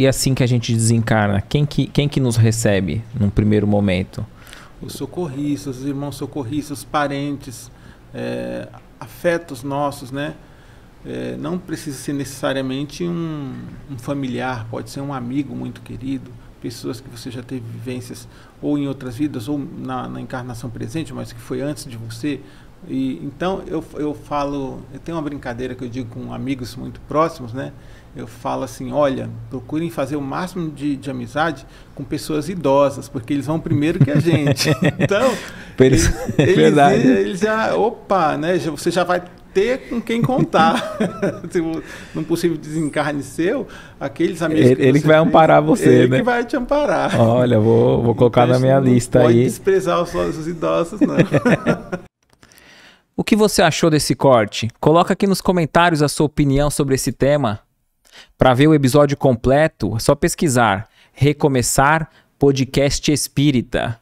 E é assim que a gente desencarna, quem que, quem que nos recebe num primeiro momento? Os socorristas, os irmãos socorristas, os parentes, é, afetos nossos, né? É, não precisa ser necessariamente um, um familiar, pode ser um amigo muito querido, pessoas que você já teve vivências ou em outras vidas ou na, na encarnação presente, mas que foi antes de você. E, então eu, eu falo, eu tenho uma brincadeira que eu digo com amigos muito próximos, né? Eu falo assim, olha, procurem fazer o máximo de, de amizade com pessoas idosas, porque eles vão primeiro que a gente. então, eles, eles, eles, já, opa, né? Você já vai ter com quem contar. tipo, num possível desencarne seu, aqueles amigos. Ele que, ele que vai fez, amparar você, ele né? Ele que vai te amparar. Olha, vou, vou colocar então, na minha lista aí. aí. Pode desprezar os, os idosos, não. o que você achou desse corte? Coloca aqui nos comentários a sua opinião sobre esse tema. Para ver o episódio completo, é só pesquisar Recomeçar Podcast Espírita.